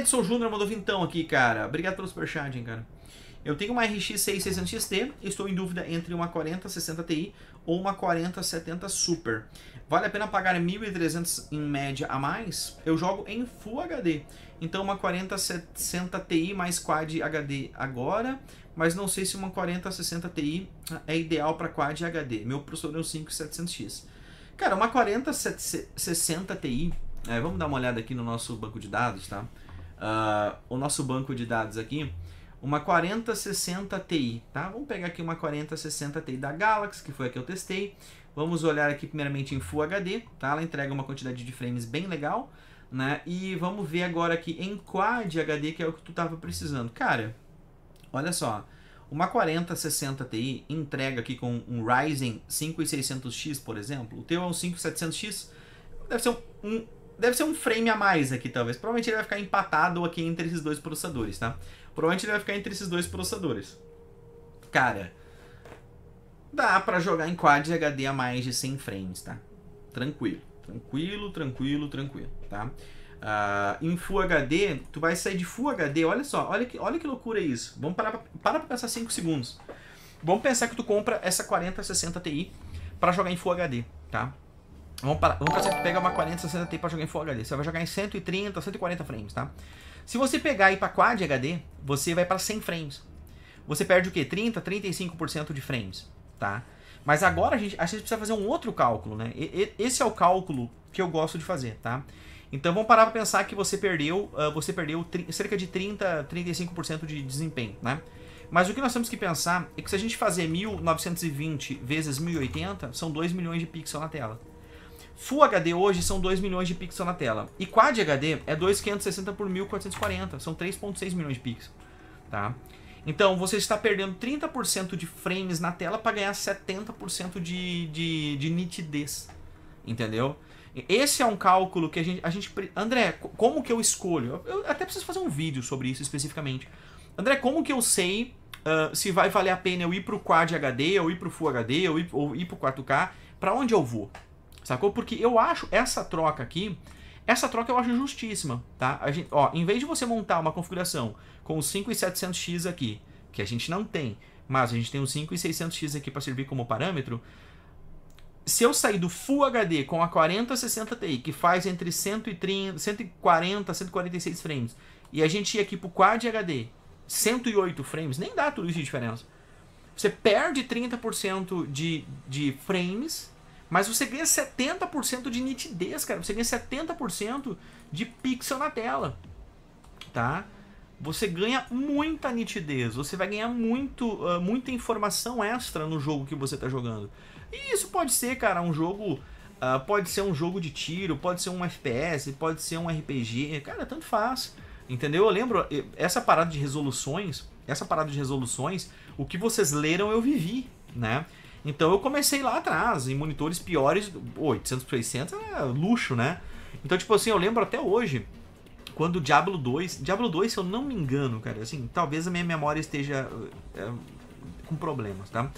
Edson Júnior mandou vintão aqui, cara. Obrigado pelo superchat, hein, cara. Eu tenho uma RX 6600 XT, estou em dúvida entre uma 4060 Ti ou uma 4070 Super. Vale a pena pagar 1.300 em média a mais? Eu jogo em Full HD, então uma 4060 Ti mais Quad HD agora, mas não sei se uma 4060 Ti é ideal para Quad HD. Meu processador é um 5700X. Cara, uma 4060 Ti, é, vamos dar uma olhada aqui no nosso banco de dados, tá? uh, o nosso banco de dados aqui, uma 4060 Ti, tá? Vamos pegar aqui uma 4060 Ti da Galaxy, que foi a que eu testei. Vamos olhar aqui primeiramente em Full HD, tá? Ela entrega uma quantidade de frames bem legal, né? E vamos ver agora aqui em Quad HD, que é o que tu tava precisando. Cara, olha só, uma 4060 Ti entrega aqui com um Ryzen 5600X, por exemplo. O teu é um 5700X, deve ser um, um deve ser um frame a mais aqui, talvez. Provavelmente ele vai ficar empatado aqui entre esses dois processadores, tá? Provavelmente ele vai ficar entre esses dois processadores. Cara, dá pra jogar em Quad HD a mais de 100 frames, tá? Tranquilo, tranquilo, tranquilo, tranquilo, tá? Uh, em Full HD, tu vai sair de Full HD, olha só, olha que, olha que loucura é isso. Vamos parar pra, para pra pensar 5 segundos. Vamos pensar que tu compra essa 4060 Ti para jogar em Full HD, tá? Vamos para, vamos para você pegar uma 40, 60 Ti para jogar em Full HD. Você vai jogar em 130, 140 frames, tá? Se você pegar e ir para Quad HD, você vai para 100 frames. Você perde o quê? 30, 35% de frames, tá? Mas agora a gente, a gente precisa fazer um outro cálculo, né? E, e, esse é o cálculo que eu gosto de fazer, tá? Então vamos parar para pensar que você perdeu, uh, você perdeu cerca de 30, 35% de desempenho, né? Mas o que nós temos que pensar é que se a gente fazer 1920 vezes 1080, são 2 milhões de pixels na tela. Full HD hoje são 2 milhões de pixels na tela. E Quad HD é 2,560 por 1,440. São 3,6 milhões de pixels. Tá? Então você está perdendo 30% de frames na tela para ganhar 70% de, de, de nitidez. Entendeu? Esse é um cálculo que a gente, a gente. André, como que eu escolho? Eu até preciso fazer um vídeo sobre isso especificamente. André, como que eu sei uh, se vai valer a pena eu ir pro Quad HD, ou ir pro Full HD, ou ir, ou ir pro 4K? Para onde eu vou? Sacou? Porque eu acho essa troca aqui, essa troca eu acho justíssima, tá? A gente, ó, em vez de você montar uma configuração com o 5700X aqui, que a gente não tem, mas a gente tem o 5600X aqui para servir como parâmetro, se eu sair do Full HD com a 4060 Ti, que faz entre 130, 140 146 frames, e a gente ir aqui pro Quad HD, 108 frames, nem dá tudo isso de diferença. Você perde 30% de, de frames mas você ganha 70% de nitidez, cara. Você ganha 70% de pixel na tela, tá? Você ganha muita nitidez, você vai ganhar muito, uh, muita informação extra no jogo que você está jogando. E isso pode ser, cara, um jogo. Uh, pode ser um jogo de tiro, pode ser um FPS, pode ser um RPG, cara, tanto faz. Entendeu? Eu lembro, essa parada de resoluções, essa parada de resoluções, o que vocês leram eu vivi, né? Então eu comecei lá atrás, em monitores piores, 800 x 600 é luxo, né? Então, tipo assim, eu lembro até hoje, quando o Diablo 2. Diablo 2, se eu não me engano, cara, assim, talvez a minha memória esteja é, com problemas, tá?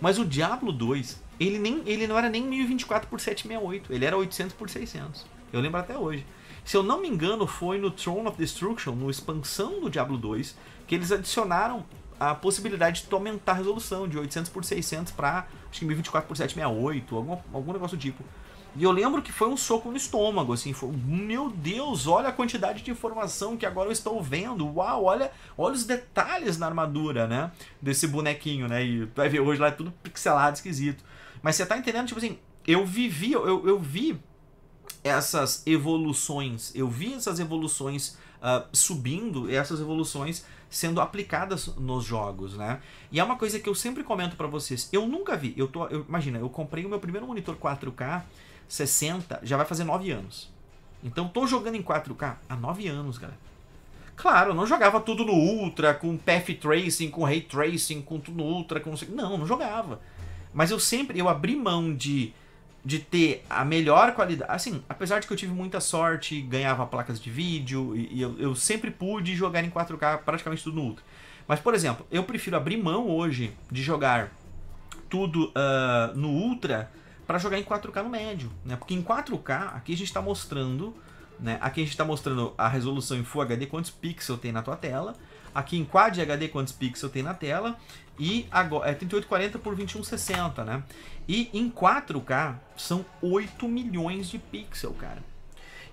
Mas o Diablo 2, ele, nem, ele não era nem 1024 por 768, ele era 800 por 600. Eu lembro até hoje. Se eu não me engano, foi no Throne of Destruction, no expansão do Diablo 2, que eles adicionaram a possibilidade de tu aumentar a resolução de 800 por 600 para acho que 1024 por 768, algum, algum negócio do tipo. E eu lembro que foi um soco no estômago, assim, foi, meu Deus, olha a quantidade de informação que agora eu estou vendo. Uau, olha, olha os detalhes na armadura, né, desse bonequinho, né? E tu vai ver hoje lá é tudo pixelado, esquisito. Mas você tá entendendo, tipo assim, eu vivi, eu, eu vi essas evoluções, eu vi essas evoluções uh, subindo, essas evoluções sendo aplicadas nos jogos, né? E é uma coisa que eu sempre comento para vocês. Eu nunca vi, eu tô, eu, imagina, eu comprei o meu primeiro monitor 4K 60, já vai fazer 9 anos. Então tô jogando em 4K há 9 anos, galera. Claro, eu não jogava tudo no Ultra, com Path Tracing, com Ray Tracing, com tudo no Ultra, com... Não, não jogava. Mas eu sempre, eu abri mão de de ter a melhor qualidade. Assim, apesar de que eu tive muita sorte, ganhava placas de vídeo e, e eu, eu, sempre pude jogar em 4K praticamente tudo no Ultra. Mas, por exemplo, eu prefiro abrir mão hoje de jogar tudo uh, no Ultra para jogar em 4K no médio, né? Porque em 4K aqui a gente está mostrando, né? Aqui a gente está mostrando a resolução em Full HD, quantos pixels tem na tua tela aqui em Quad HD quantos pixels tem na tela e agora é 3840 por 2160, né? E em 4K são 8 milhões de pixels, cara.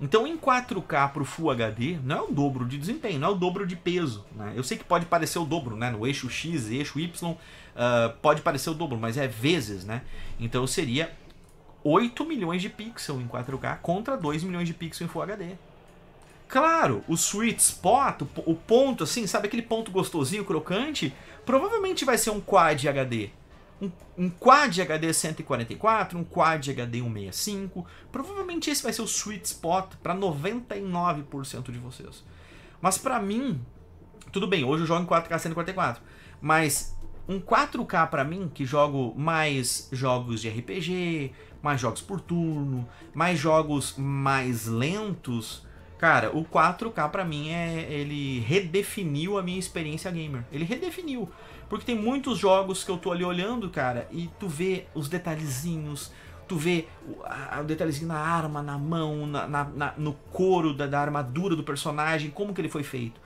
Então, em 4K para o Full HD, não é o dobro de desempenho, não é o dobro de peso. Né? Eu sei que pode parecer o dobro, né? No eixo X, eixo Y, uh, pode parecer o dobro, mas é vezes, né? Então, seria 8 milhões de pixels em 4K contra 2 milhões de pixels em Full HD. Claro, o sweet spot, o ponto assim, sabe aquele ponto gostosinho, crocante, provavelmente vai ser um Quad HD. Um, um Quad HD 144, um Quad HD 165, provavelmente esse vai ser o sweet spot para 99% de vocês. Mas para mim, tudo bem, hoje eu jogo em 4K 144, mas um 4K para mim, que jogo mais jogos de RPG, mais jogos por turno, mais jogos mais lentos, Cara, o 4K para mim é ele redefiniu a minha experiência gamer. Ele redefiniu, porque tem muitos jogos que eu tô ali olhando, cara, e tu vê os detalhezinhos, tu vê o detalhezinho na arma, na mão, na, na, na no couro da, da armadura do personagem, como que ele foi feito.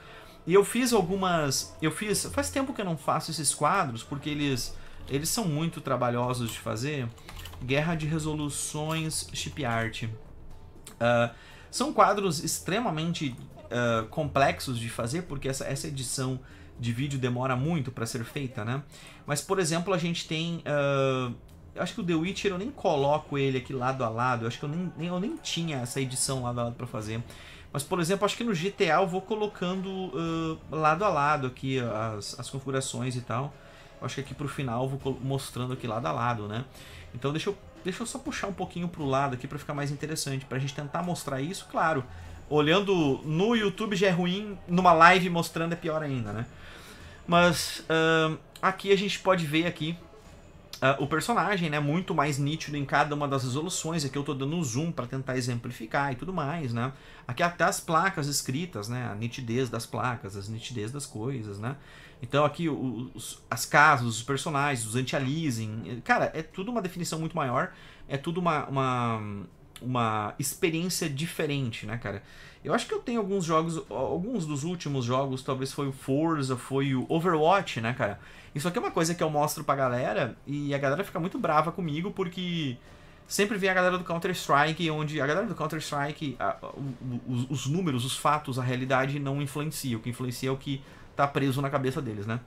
E eu fiz algumas, eu fiz, faz tempo que eu não faço esses quadros porque eles eles são muito trabalhosos de fazer. Guerra de resoluções chip art. Uh, são quadros extremamente uh, complexos de fazer, porque essa, essa edição de vídeo demora muito para ser feita, né? Mas, por exemplo, a gente tem. Uh, acho que o The Witcher eu nem coloco ele aqui lado a lado. Eu acho que eu nem, nem eu nem tinha essa edição lado a lado para fazer. Mas, por exemplo, acho que no GTA eu vou colocando uh, lado a lado aqui as, as configurações e tal. Eu acho que aqui pro final eu vou mostrando aqui lado a lado, né? Então deixa eu Deixa eu só puxar um pouquinho pro lado aqui para ficar mais interessante, pra gente tentar mostrar isso, claro. Olhando no YouTube já é ruim, numa live mostrando é pior ainda, né? Mas uh, aqui a gente pode ver aqui Uh, o personagem, né, muito mais nítido em cada uma das resoluções, aqui eu estou dando um zoom para tentar exemplificar e tudo mais, né? Aqui até as placas escritas, né, a nitidez das placas, as nitidez das coisas, né? Então aqui os, as casas, os personagens, os anti-aliasing, cara, é tudo uma definição muito maior, é tudo uma, uma uma experiência diferente, né, cara? Eu acho que eu tenho alguns jogos, alguns dos últimos jogos, talvez foi o Forza, foi o Overwatch, né, cara? Isso aqui é uma coisa que eu mostro pra galera e a galera fica muito brava comigo porque sempre vem a galera do Counter-Strike, onde a galera do Counter-Strike, os, os, números, os fatos, a realidade não influencia. O que influencia é o que tá preso na cabeça deles, né?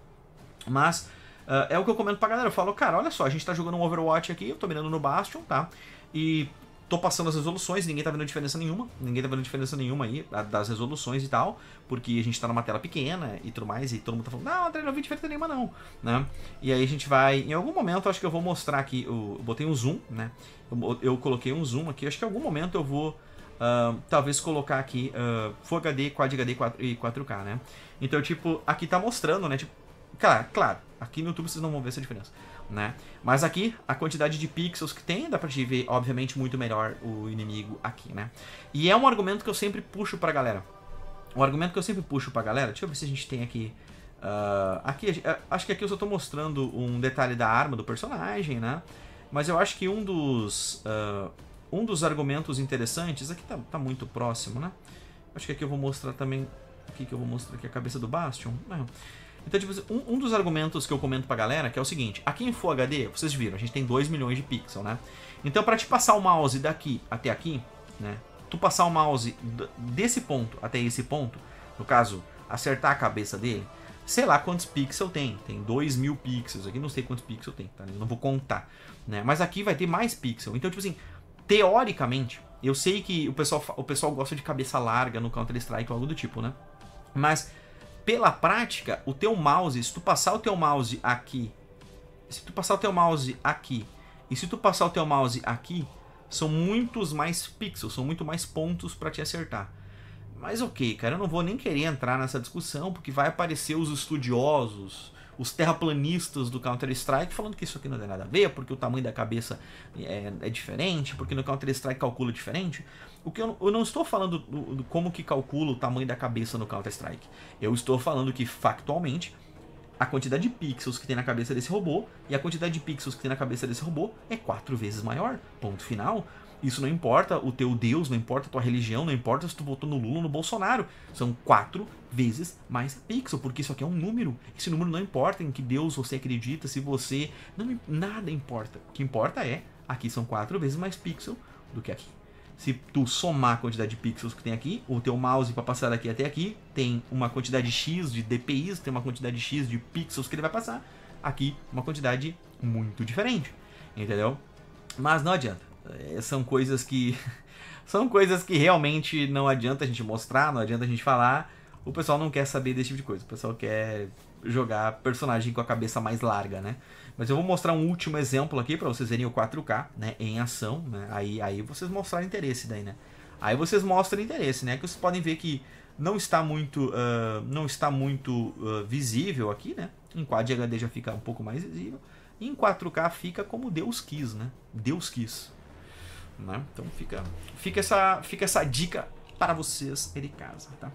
Mas uh, é o que eu comento pra galera. Eu falo, cara, olha só, a gente tá jogando um Overwatch aqui, eu tô mirando no Bastion, tá? E tô passando as resoluções, ninguém tá vendo diferença nenhuma, ninguém tá vendo diferença nenhuma aí das resoluções e tal, porque a gente tá numa tela pequena e tudo mais, e todo mundo tá falando, não, André, não vi diferença nenhuma não, né? E aí a gente vai, em algum momento, acho que eu vou mostrar aqui, eu, eu botei um zoom, né? Eu, eu, coloquei um zoom aqui, acho que em algum momento eu vou, uh, talvez, colocar aqui uh, Full HD, Quad HD 4, e 4K, né? Então, tipo, aqui tá mostrando, né? Tipo, cara, claro, aqui no YouTube vocês não vão ver essa diferença né? Mas aqui, a quantidade de pixels que tem, dá pra gente ver, obviamente, muito melhor o inimigo aqui, né? E é um argumento que eu sempre puxo pra galera. Um argumento que eu sempre puxo pra galera, deixa eu ver se a gente tem aqui... Uh, aqui eh, acho que aqui eu só tô mostrando um detalhe da arma do personagem, né? Mas eu acho que um dos, uh, um dos argumentos interessantes... Aqui tá, tá muito próximo, né? Acho que aqui eu vou mostrar também... O que eu vou mostrar aqui? A cabeça do Bastion? Não. Então, tipo, um, um, dos argumentos que eu comento pra galera que é o seguinte: aqui em Full HD, vocês viram, a gente tem 2 milhões de pixels, né? Então, para te passar o mouse daqui até aqui, né? Tu passar o mouse desse ponto até esse ponto, no caso, acertar a cabeça dele, sei lá quantos pixels tem. Tem 2 mil pixels aqui, não sei quantos pixels tem, tá? Eu não vou contar, né? Mas aqui vai ter mais pixel. Então, tipo assim, teoricamente, eu sei que o pessoal, o pessoal gosta de cabeça larga no Counter-Strike ou algo do tipo, né? Mas pela prática, o teu mouse, se tu passar o teu mouse aqui, se tu passar o teu mouse aqui e se tu passar o teu mouse aqui, são muitos mais pixels, são muito mais pontos para te acertar. Mas ok, cara, eu não vou nem querer entrar nessa discussão, porque vai aparecer os estudiosos, os terraplanistas do Counter-Strike falando que isso aqui não tem nada a ver, porque o tamanho da cabeça é, é diferente, porque no Counter-Strike calcula diferente. O que eu, eu não estou falando do, do como que calcula o tamanho da cabeça no Counter-Strike. Eu estou falando que factualmente a quantidade de pixels que tem na cabeça desse robô e a quantidade de pixels que tem na cabeça desse robô é quatro vezes maior. Ponto final. Isso não importa o teu Deus, não importa a tua religião, não importa se tu votou no Lula ou no Bolsonaro. São quatro vezes mais pixel, porque isso aqui é um número. Esse número não importa em que Deus você acredita, se você. Não, nada importa. O que importa é, aqui são quatro vezes mais pixel do que aqui. Se tu somar a quantidade de pixels que tem aqui, o teu mouse para passar daqui até aqui tem uma quantidade X de DPIs, tem uma quantidade X de pixels que ele vai passar. Aqui, uma quantidade muito diferente. Entendeu? Mas não adianta é, são coisas que são coisas que realmente não adianta a gente mostrar, não adianta a gente falar. O pessoal não quer saber desse tipo de coisa. O pessoal quer jogar personagem com a cabeça mais larga, né? Mas eu vou mostrar um último exemplo aqui para vocês verem o 4K, né, em ação, né? Aí aí vocês mostraram interesse daí, né? Aí vocês mostram interesse, né? Que vocês podem ver que não está muito uh, não está muito uh, visível aqui, né? Em Quad HD já fica um pouco mais visível. Em 4K fica como Deus quis, né? Deus quis. Né? Então fica, fica, essa, fica essa dica para vocês aí de casa, tá?